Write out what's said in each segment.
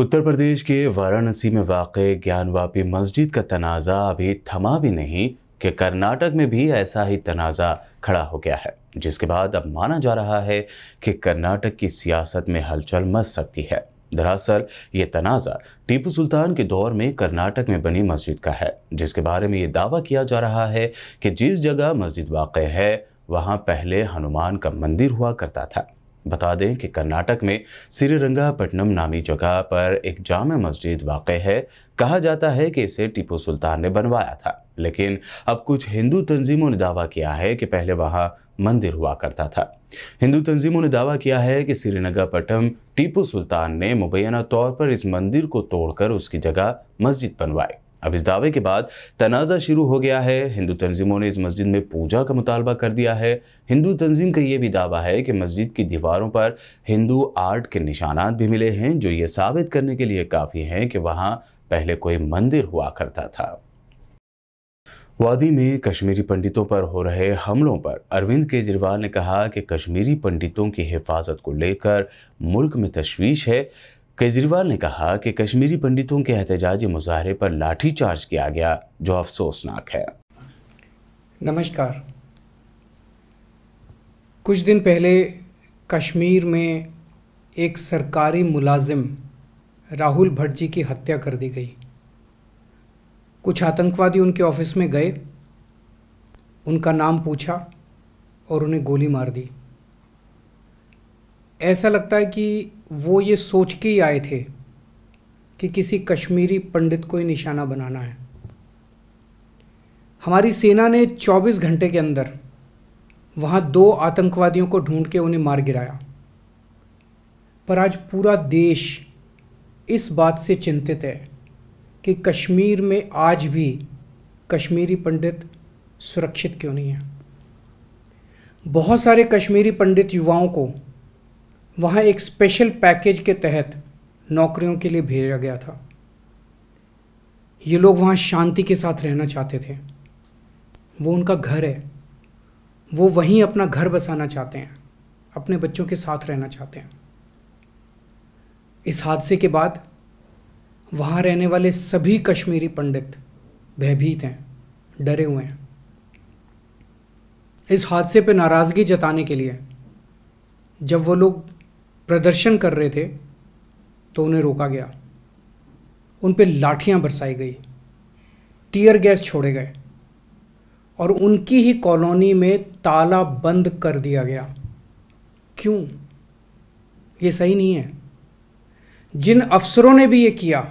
उत्तर प्रदेश के वाराणसी में वाक़ ज्ञानवापी मस्जिद का तनाज़ा अभी थमा भी नहीं कि कर्नाटक में भी ऐसा ही तनाज़ा खड़ा हो गया है जिसके बाद अब माना जा रहा है कि कर्नाटक की सियासत में हलचल मच सकती है दरअसल ये तनाज़ा टीपू सुल्तान के दौर में कर्नाटक में बनी मस्जिद का है जिसके बारे में ये दावा किया जा रहा है कि जिस जगह मस्जिद वाक़ है वहाँ पहले हनुमान का मंदिर हुआ करता था बता दें कि कर्नाटक में श्रीरंगापट्टनम नामी जगह पर एक जाम मस्जिद वाक़ है कहा जाता है कि इसे टीपू सुल्तान ने बनवाया था लेकिन अब कुछ हिंदू तंजीमों ने दावा किया है कि पहले वहाँ मंदिर हुआ करता था हिंदू तंजीमों ने दावा किया है कि श्रीनगरपट्टम टीपू सुल्तान ने मुबैना तौर पर इस मंदिर को तोड़कर उसकी जगह मस्जिद बनवाई अब इस दावे के बाद तनाज़ा शुरू हो गया है हिंदू तंजीमों ने इस मस्जिद में पूजा का मुतालबा कर दिया है हिंदू तंजीम का ये भी दावा है कि मस्जिद की दीवारों पर हिंदू आर्ट के निशानात भी मिले हैं जो ये साबित करने के लिए काफ़ी हैं कि वहाँ पहले कोई मंदिर हुआ करता था वादी में कश्मीरी पंडितों पर हो रहे हमलों पर अरविंद केजरीवाल ने कहा कि कश्मीरी पंडितों की हिफाजत को लेकर मुल्क में तशवीश है केजरीवाल ने कहा कि कश्मीरी पंडितों के एहतजाजी मुजाहरे पर लाठीचार्ज किया गया जो अफसोसनाक है नमस्कार कुछ दिन पहले कश्मीर में एक सरकारी मुलाजिम राहुल भट्ट जी की हत्या कर दी गई कुछ आतंकवादी उनके ऑफिस में गए उनका नाम पूछा और उन्हें गोली मार दी ऐसा लगता है कि वो ये सोच के ही आए थे कि किसी कश्मीरी पंडित को ही निशाना बनाना है हमारी सेना ने 24 घंटे के अंदर वहाँ दो आतंकवादियों को ढूंढ के उन्हें मार गिराया पर आज पूरा देश इस बात से चिंतित है कि कश्मीर में आज भी कश्मीरी पंडित सुरक्षित क्यों नहीं है बहुत सारे कश्मीरी पंडित युवाओं को वहाँ एक स्पेशल पैकेज के तहत नौकरियों के लिए भेजा गया था ये लोग वहाँ शांति के साथ रहना चाहते थे वो उनका घर है वो वहीं अपना घर बसाना चाहते हैं अपने बच्चों के साथ रहना चाहते हैं इस हादसे के बाद वहाँ रहने वाले सभी कश्मीरी पंडित भयभीत हैं डरे हुए हैं इस हादसे पर नाराज़गी जताने के लिए जब वो लोग प्रदर्शन कर रहे थे तो उन्हें रोका गया उन पर लाठियाँ बरसाई गई टीयर गैस छोड़े गए और उनकी ही कॉलोनी में ताला बंद कर दिया गया क्यों ये सही नहीं है जिन अफसरों ने भी ये किया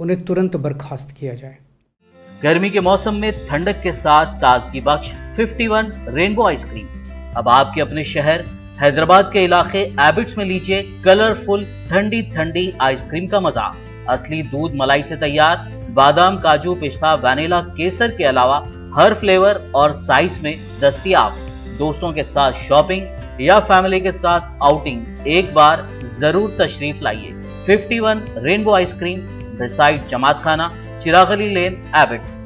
उन्हें तुरंत बर्खास्त किया जाए गर्मी के मौसम में ठंडक के साथ ताजगी बख्श 51 रेनबो आइसक्रीम अब आपके अपने शहर हैदराबाद के इलाके एबिट्स में लीजिए कलरफुल ठंडी ठंडी आइसक्रीम का मजा असली दूध मलाई से तैयार बादाम काजू पिस्ता वैनिला केसर के अलावा हर फ्लेवर और साइज में दस्तियाब दोस्तों के साथ शॉपिंग या फैमिली के साथ आउटिंग एक बार जरूर तशरीफ लाइए 51 रेनबो आइसक्रीम बिसाइड जमात खाना चिरागली लेन एबिट्स